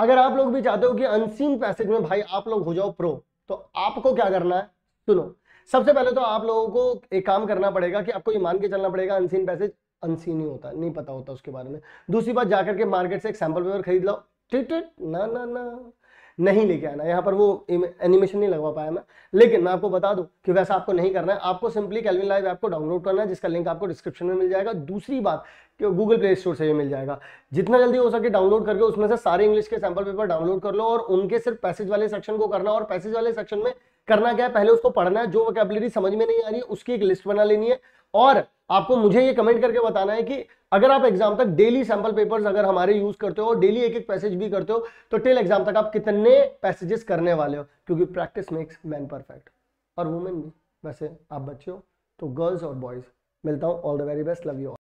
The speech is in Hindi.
अगर आप लोग भी चाहते हो कि अनसीन पैसेज में भाई आप लोग हो जाओ प्रो तो आपको क्या करना है सुनो सबसे पहले तो आप लोगों को एक काम करना पड़ेगा कि आपको ये मान के चलना पड़ेगा अनसीन पैसेज अनसीन ही होता नहीं पता होता उसके बारे में दूसरी बात जाकर के मार्केट से एक सैंपल पेपर खरीद लो ठीक ठीक ना ना ना नहीं लेके आना यहाँ पर वो एनिमेशन नहीं लगवा पाया मैं लेकिन मैं आपको बता दूँ कि वैसा आपको नहीं करना है आपको सिंपली कैलविन लाइव ऐप को डाउनलोड करना है जिसका लिंक आपको डिस्क्रिप्शन में मिल जाएगा दूसरी बात गूगल प्ले स्टोर से ये मिल जाएगा जितना जल्दी हो सके डाउनलोड करके उसमें से सारे इंग्लिश के सैम्पल पेपर डाउनलोड कर लो और उनके सिर्फ पैसेज वाले सेक्शन को करना और पैसेज वाले सेक्शन में करना क्या है पहले उसको पढ़ना है जो वोकेबलरी समझ में नहीं आ रही है उसकी एक लिस्ट बना लेनी है और आपको मुझे ये कमेंट करके बताना है कि अगर आप एग्जाम तक डेली सैंपल पेपर्स अगर हमारे यूज करते हो और डेली एक एक पैसेज भी करते हो तो टिल एग्जाम तक आप कितने पैसेजेस करने वाले हो क्योंकि प्रैक्टिस मेक्स मैन परफेक्ट और वुमेन भी वैसे आप बच्चे हो तो गर्ल्स और बॉयज मिलता हूँ all the very best love you